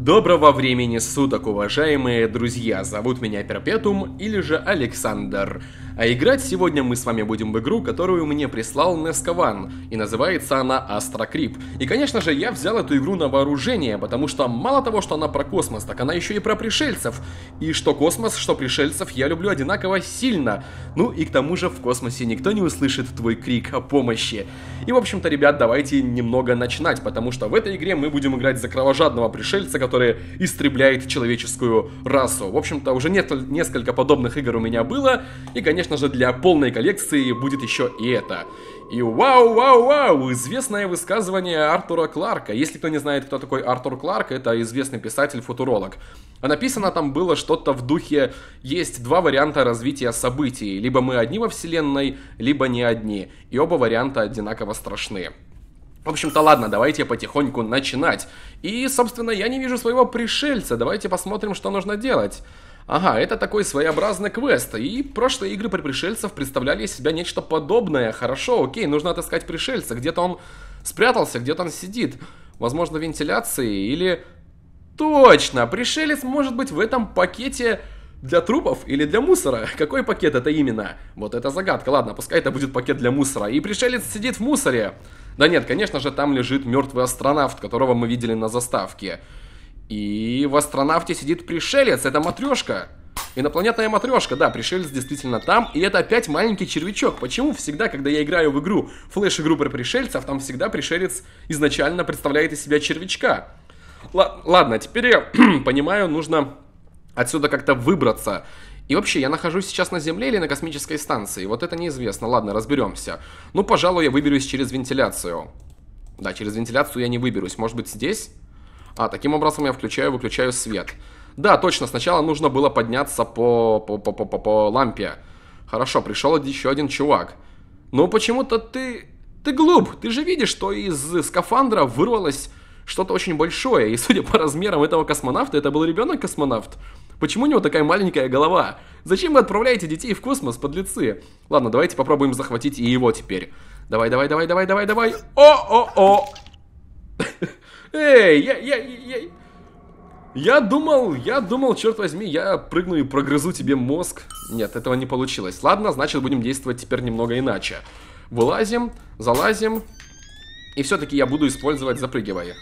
Доброго времени суток, уважаемые друзья! Зовут меня Перпетум или же Александр. А играть сегодня мы с вами будем в игру, которую мне прислал Нескаван, и называется она Астрокрип. И, конечно же, я взял эту игру на вооружение, потому что мало того, что она про космос, так она еще и про пришельцев. И что космос, что пришельцев я люблю одинаково сильно. Ну и к тому же в космосе никто не услышит твой крик о помощи. И, в общем-то, ребят, давайте немного начинать, потому что в этой игре мы будем играть за кровожадного пришельца, которое истребляет человеческую расу. В общем-то, уже нет, несколько подобных игр у меня было, и, конечно же, для полной коллекции будет еще и это. И вау-вау-вау, известное высказывание Артура Кларка. Если кто не знает, кто такой Артур Кларк, это известный писатель-футуролог. А написано там было что-то в духе «Есть два варианта развития событий, либо мы одни во Вселенной, либо не одни, и оба варианта одинаково страшны». В общем-то, ладно, давайте потихоньку начинать. И, собственно, я не вижу своего пришельца. Давайте посмотрим, что нужно делать. Ага, это такой своеобразный квест, и прошлые игры про пришельцев представляли из себя нечто подобное. Хорошо, окей, нужно отыскать пришельца, где-то он спрятался, где-то он сидит. Возможно, вентиляции или... Точно, пришелец может быть в этом пакете для трупов или для мусора? Какой пакет это именно? Вот это загадка. Ладно, пускай это будет пакет для мусора. И пришелец сидит в мусоре. Да нет, конечно же, там лежит мертвый астронавт, которого мы видели на заставке. И в астронавте сидит пришелец, это матрешка. Инопланетная матрешка, да, пришелец действительно там, и это опять маленький червячок. Почему всегда, когда я играю в игру флеш-игру про пришельцев, там всегда пришелец изначально представляет из себя червячка? Л- ладно, теперь я понимаю, нужно отсюда как-то выбраться. И вообще, я нахожусь сейчас на Земле или на космической станции? Вот это неизвестно. Ладно, разберемся. Ну, пожалуй, я выберусь через вентиляцию. Да, через вентиляцию я не выберусь. Может быть, здесь? А, таким образом я включаю выключаю свет. Да, точно, сначала нужно было подняться по, по, по, по, по, по лампе. Хорошо, пришел еще один чувак. Ну, почему-то ты... Ты глуп. Ты же видишь, что из скафандра вырвалось что-то очень большое. И судя по размерам этого космонавта, это был ребенок-космонавт. Почему у него такая маленькая голова? Зачем вы отправляете детей в космос, подлецы? Ладно, давайте попробуем захватить и его теперь. Давай, давай, давай, давай, давай, давай. О-о-о! Эй, я, я, я... Я думал, я думал, черт возьми, я прыгну и прогрызу тебе мозг. Нет, этого не получилось. Ладно, значит, будем действовать теперь немного иначе. Вылазим, залазим. И все-таки я буду использовать, запрыгивая.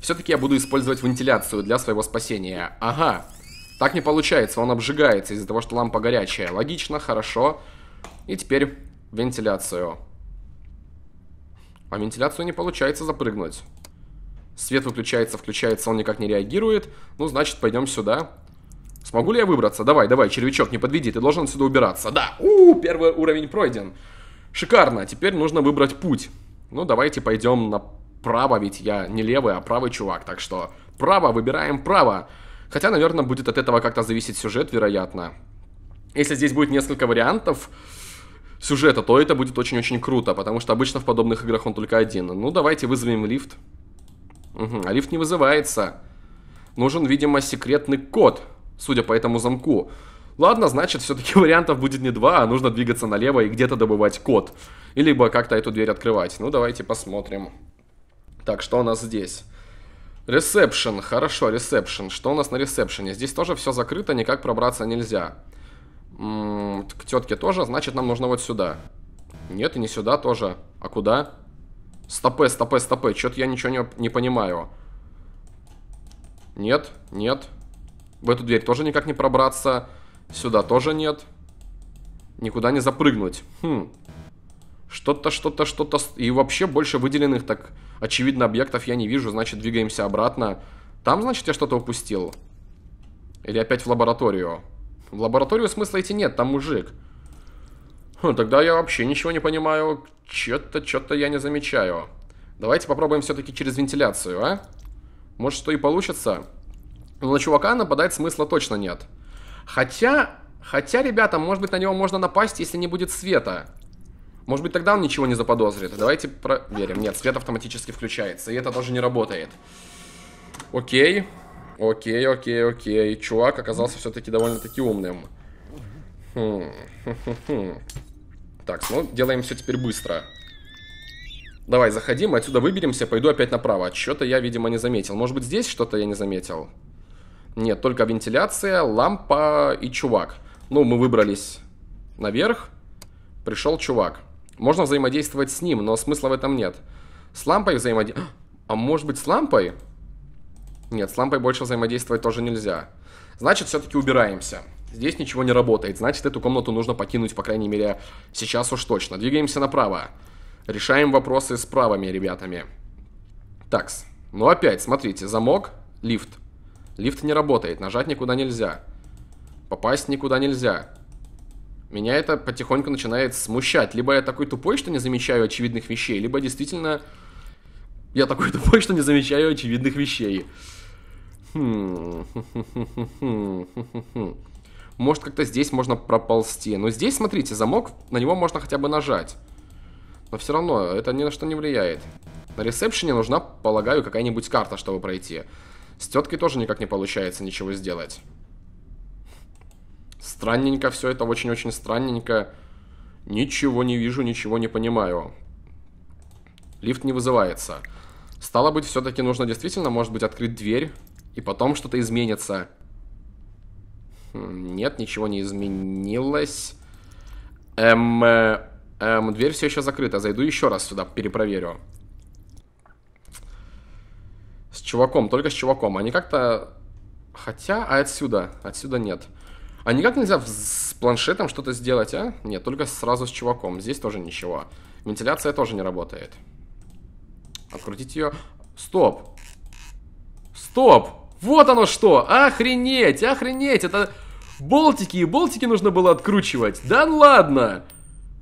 Все-таки я буду использовать вентиляцию для своего спасения. Ага. Так не получается, он обжигается из-за того, что лампа горячая. Логично, хорошо. И теперь вентиляцию. А вентиляцию не получается запрыгнуть. Свет выключается, включается, он никак не реагирует. Ну, значит, пойдем сюда. Смогу ли я выбраться? Давай, давай, червячок, не подведи, ты должен сюда убираться. Да, у, -у, -у первый уровень пройден. Шикарно, теперь нужно выбрать путь. Ну, давайте пойдем направо, ведь я не левый, а правый чувак. Так что право, выбираем Право. Хотя, наверное, будет от этого как-то зависеть сюжет, вероятно. Если здесь будет несколько вариантов сюжета, то это будет очень-очень круто, потому что обычно в подобных играх он только один. Ну, давайте вызовем лифт. Угу, а лифт не вызывается. Нужен, видимо, секретный код, судя по этому замку. Ладно, значит, все-таки вариантов будет не два, а нужно двигаться налево и где-то добывать код. или бы как-то эту дверь открывать. Ну, давайте посмотрим. Так, что у нас здесь? Ресепшн, хорошо, ресепшн. Что у нас на ресепшене? Здесь тоже все закрыто, никак пробраться нельзя. М -м, к тетке тоже, значит нам нужно вот сюда. Нет, и не сюда тоже. А куда? Стопе, стопе, стопе. Что-то я ничего не, не понимаю. Нет, нет. В эту дверь тоже никак не пробраться. Сюда тоже нет. Никуда не запрыгнуть. Хм. Что-то, что-то, что-то... И вообще больше выделенных так, очевидно, объектов я не вижу. Значит, двигаемся обратно. Там, значит, я что-то упустил? Или опять в лабораторию? В лабораторию смысла идти нет, там мужик. Хм, тогда я вообще ничего не понимаю. Чё-то, чё-то я не замечаю. Давайте попробуем все-таки через вентиляцию, а? Может, что и получится? Но на чувака нападать смысла точно нет. Хотя... Хотя, ребята, может быть, на него можно напасть, если не будет света. Может быть, тогда он ничего не заподозрит. Давайте проверим. Нет, свет автоматически включается. И это тоже не работает. Окей. Окей, окей, окей. Чувак оказался все-таки довольно-таки умным. Хм, хм, хм, так, ну, делаем все теперь быстро. Давай, заходим, отсюда выберемся, пойду опять направо. Что-то я, видимо, не заметил. Может быть, здесь что-то я не заметил? Нет, только вентиляция, лампа и чувак. Ну, мы выбрались наверх. Пришел чувак. Можно взаимодействовать с ним, но смысла в этом нет. С лампой взаимодействовать... А может быть с лампой? Нет, с лампой больше взаимодействовать тоже нельзя. Значит, все-таки убираемся. Здесь ничего не работает. Значит, эту комнату нужно покинуть, по крайней мере, сейчас уж точно. Двигаемся направо. Решаем вопросы с правыми ребятами. Такс. Ну опять, смотрите, замок, лифт. Лифт не работает, нажать никуда нельзя. Попасть никуда нельзя. Меня это потихоньку начинает смущать. Либо я такой тупой, что не замечаю очевидных вещей, либо действительно я такой тупой, что не замечаю очевидных вещей. Хм. Может, как-то здесь можно проползти. Но здесь, смотрите, замок, на него можно хотя бы нажать. Но все равно это ни на что не влияет. На ресепшене нужна, полагаю, какая-нибудь карта, чтобы пройти. С теткой тоже никак не получается ничего сделать. Странненько все это, очень-очень странненько. Ничего не вижу, ничего не понимаю. Лифт не вызывается. Стало быть, все-таки нужно действительно, может быть, открыть дверь, и потом что-то изменится. Хм, нет, ничего не изменилось. Эм, э, эм, дверь все еще закрыта. Зайду еще раз сюда, перепроверю. С чуваком, только с чуваком. Они как-то... Хотя, а отсюда? Отсюда нет. А никак нельзя с планшетом что-то сделать, а? Нет, только сразу с чуваком. Здесь тоже ничего. Вентиляция тоже не работает. Открутить ее. Стоп! Стоп! Вот оно что! Охренеть! Охренеть! Это болтики и болтики нужно было откручивать. Да ну ладно!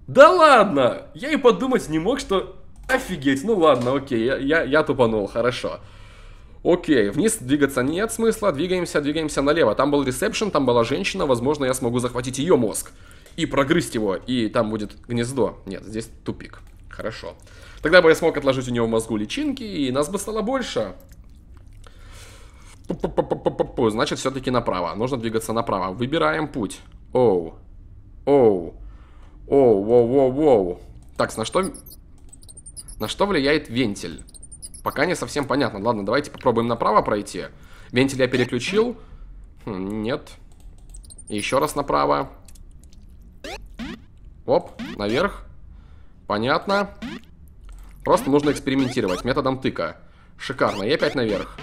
Да ладно! Я и подумать не мог, что... Офигеть! Ну ладно, окей, я, я, я тупанул, хорошо. Хорошо. Окей, вниз двигаться нет смысла, двигаемся, двигаемся налево. Там был ресепшн, там была женщина, возможно, я смогу захватить ее мозг и прогрызть его, и там будет гнездо. Нет, здесь тупик. Хорошо. Тогда бы я смог отложить у него в мозгу личинки, и нас бы стало больше. Пу -пу -пу Значит, все-таки направо. Нужно двигаться направо. Выбираем путь. Оу. Оу. Оу, воу, воу, воу. Так, на что... На что влияет вентиль? Пока не совсем понятно. Ладно, давайте попробуем направо пройти. Вентиль я переключил. Хм, нет. Еще раз направо. Оп, наверх. Понятно. Просто нужно экспериментировать методом тыка. Шикарно. И опять наверх.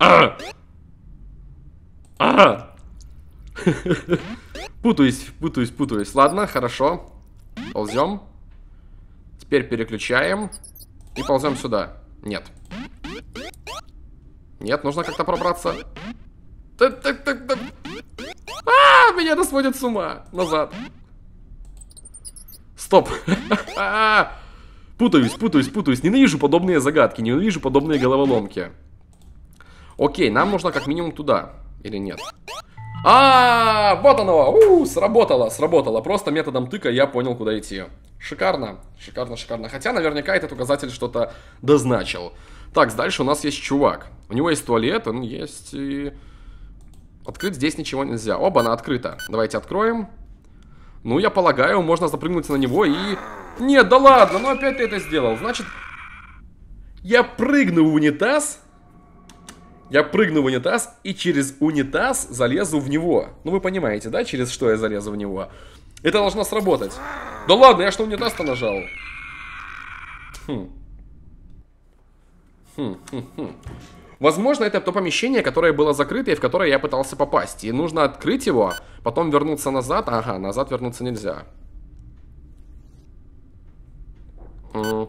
А! А! путаюсь, путаюсь, путаюсь. Ладно, хорошо. Ползем. Теперь переключаем. И ползем сюда. Нет. Нет, нужно как-то пробраться. А, меня это сводит с ума. Назад. Стоп. А, путаюсь, путаюсь, путаюсь. Ненавижу подобные загадки, ненавижу подобные головоломки. Окей, нам нужно как минимум туда. Или нет? А, вот оно! У, сработало, сработало. Просто методом тыка я понял, куда идти. Шикарно, шикарно, шикарно. Хотя наверняка этот указатель что-то дозначил. Так, дальше у нас есть чувак. У него есть туалет, он есть и... Открыть здесь ничего нельзя. Оба, она открыта. Давайте откроем. Ну, я полагаю, можно запрыгнуть на него и... Нет, да ладно, ну опять ты это сделал. Значит, я прыгну в унитаз я прыгну в унитаз и через унитаз залезу в него. Ну вы понимаете, да, через что я залезу в него? Это должно сработать. Да ладно, я что унитаз-то нажал? Хм. Хм, хм, хм. Возможно, это то помещение, которое было закрыто и в которое я пытался попасть. И нужно открыть его, потом вернуться назад. Ага, назад вернуться нельзя. М хм.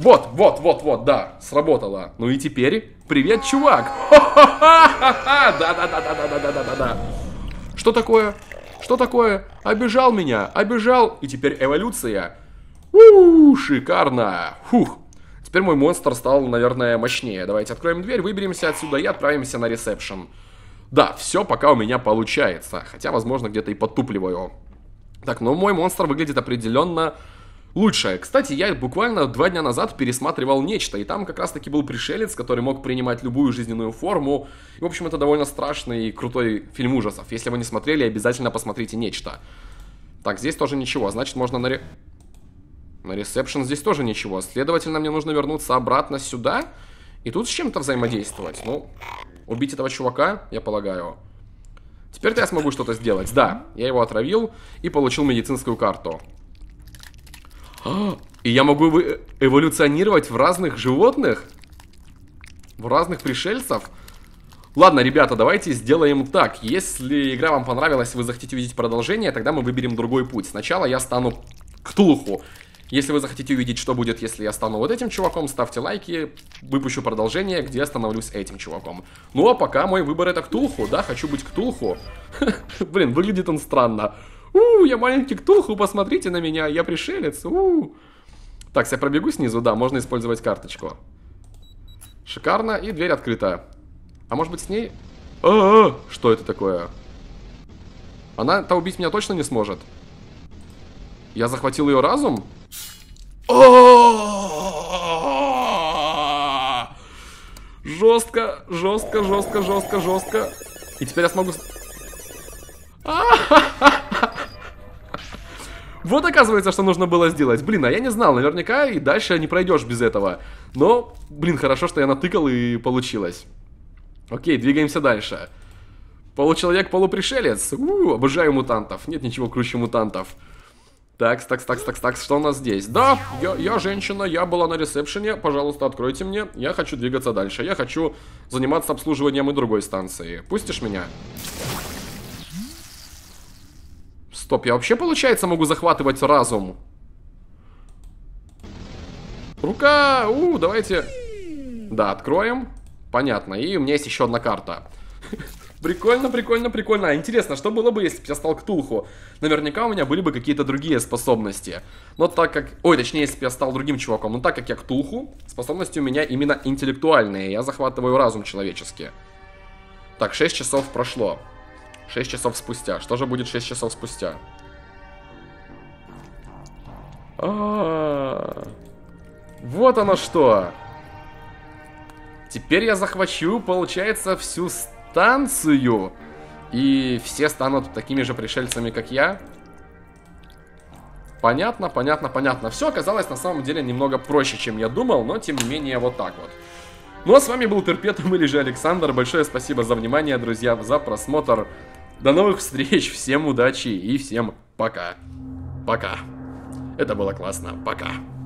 Вот, вот, вот, вот, да, сработало. Ну и теперь, привет, чувак! Да-да-да-да-да-да-да-да-да. Что такое? Что такое? Обижал меня, обижал, и теперь эволюция. Ууу, шикарно. Фух. Теперь мой монстр стал, наверное, мощнее. Давайте откроем дверь, выберемся отсюда и отправимся на ресепшн. Да, все пока у меня получается. Хотя, возможно, где-то и подтупливаю. Так, но ну, мой монстр выглядит определенно лучшее. Кстати, я буквально два дня назад пересматривал нечто, и там как раз-таки был пришелец, который мог принимать любую жизненную форму. И, в общем, это довольно страшный и крутой фильм ужасов. Если вы не смотрели, обязательно посмотрите нечто. Так, здесь тоже ничего, а значит, можно на... Ре... На ресепшн здесь тоже ничего. Следовательно, мне нужно вернуться обратно сюда и тут с чем-то взаимодействовать. Ну, убить этого чувака, я полагаю. Теперь я смогу что-то сделать. Да, я его отравил и получил медицинскую карту. И я могу эволюционировать в разных животных? В разных пришельцев? Ладно, ребята, давайте сделаем так. Если игра вам понравилась, вы захотите увидеть продолжение, тогда мы выберем другой путь. Сначала я стану Ктулху. Если вы захотите увидеть, что будет, если я стану вот этим чуваком, ставьте лайки, выпущу продолжение, где я становлюсь этим чуваком. Ну а пока мой выбор это Ктулху, да, хочу быть Ктулху. Блин, выглядит он странно. У, я маленький ктулху, посмотрите на меня, я пришелец. У. Так, я пробегу снизу, да, можно использовать карточку. Шикарно, и дверь открыта. А может быть с ней... А -а -а! Что это такое? Она-то убить меня точно не сможет. Я захватил ее разум? Жестко, жестко, жестко, жестко, жестко. И теперь я смогу... Вот оказывается, что нужно было сделать. Блин, а я не знал, наверняка и дальше не пройдешь без этого. Но, блин, хорошо, что я натыкал и получилось. Окей, двигаемся дальше. Получеловек-полупришелец. У, обожаю мутантов. Нет ничего круче мутантов. Так, так, так, так, так, что у нас здесь? Да, я, я женщина, я была на ресепшене, пожалуйста, откройте мне, я хочу двигаться дальше, я хочу заниматься обслуживанием и другой станции. Пустишь меня? Стоп, я вообще, получается, могу захватывать разум? Рука! У, давайте... Да, откроем. Понятно. И у меня есть еще одна карта. Прикольно, прикольно, прикольно. А интересно, что было бы, если бы я стал Ктулху? Наверняка у меня были бы какие-то другие способности. Но так как... Ой, точнее, если бы я стал другим чуваком. Но так как я Ктулху, способности у меня именно интеллектуальные. Я захватываю разум человеческий. Так, 6 часов прошло. 6 часов спустя. Что же будет 6 часов спустя? А -а -а. Вот оно что! Теперь я захвачу, получается, всю станцию. И все станут такими же пришельцами, как я. Понятно, понятно, понятно. Все оказалось на самом деле немного проще, чем я думал, но тем не менее вот так вот. Ну а с вами был Терпетум или же Александр. Большое спасибо за внимание, друзья, за просмотр. До новых встреч, всем удачи и всем пока. Пока. Это было классно. Пока.